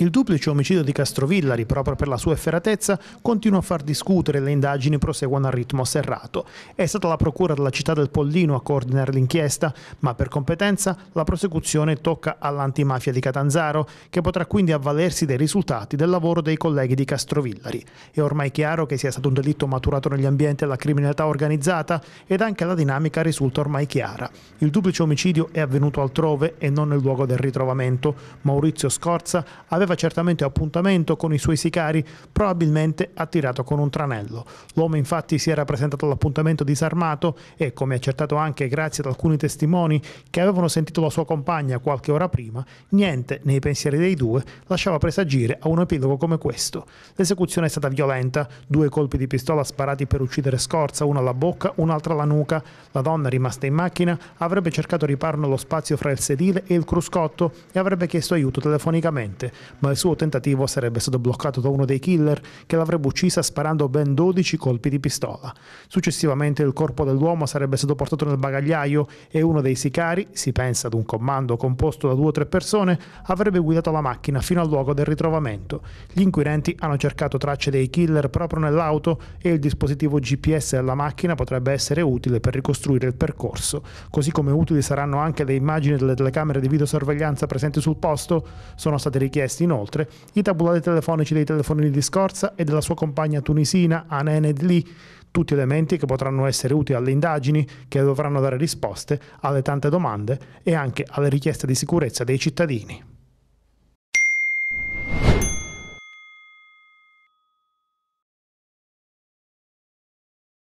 Il duplice omicidio di Castrovillari, proprio per la sua efferatezza, continua a far discutere e le indagini proseguono a ritmo serrato. È stata la procura della città del Pollino a coordinare l'inchiesta, ma per competenza la prosecuzione tocca all'antimafia di Catanzaro, che potrà quindi avvalersi dei risultati del lavoro dei colleghi di Castrovillari. È ormai chiaro che sia stato un delitto maturato negli ambienti della criminalità organizzata ed anche la dinamica risulta ormai chiara. Il duplice omicidio è avvenuto altrove e non nel luogo del ritrovamento. Maurizio Scorza aveva aveva certamente appuntamento con i suoi sicari, probabilmente attirato con un tranello. L'uomo infatti si era presentato all'appuntamento disarmato e, come accertato anche grazie ad alcuni testimoni che avevano sentito la sua compagna qualche ora prima, niente nei pensieri dei due lasciava presagire a un epilogo come questo. L'esecuzione è stata violenta, due colpi di pistola sparati per uccidere Scorza, uno alla bocca, un'altra alla nuca. La donna rimasta in macchina avrebbe cercato riparo nello spazio fra il sedile e il cruscotto e avrebbe chiesto aiuto telefonicamente, ma il suo tentativo sarebbe stato bloccato da uno dei killer che l'avrebbe uccisa sparando ben 12 colpi di pistola. Successivamente il corpo dell'uomo sarebbe stato portato nel bagagliaio e uno dei sicari, si pensa ad un comando composto da due o tre persone, avrebbe guidato la macchina fino al luogo del ritrovamento. Gli inquirenti hanno cercato tracce dei killer proprio nell'auto e il dispositivo GPS della macchina potrebbe essere utile per ricostruire il percorso, così come utili saranno anche le immagini delle telecamere di videosorveglianza presenti sul posto, sono state richiesti Inoltre, i tabulati telefonici dei telefonini di scorza e della sua compagna tunisina Anene Dli, tutti elementi che potranno essere utili alle indagini, che dovranno dare risposte alle tante domande e anche alle richieste di sicurezza dei cittadini.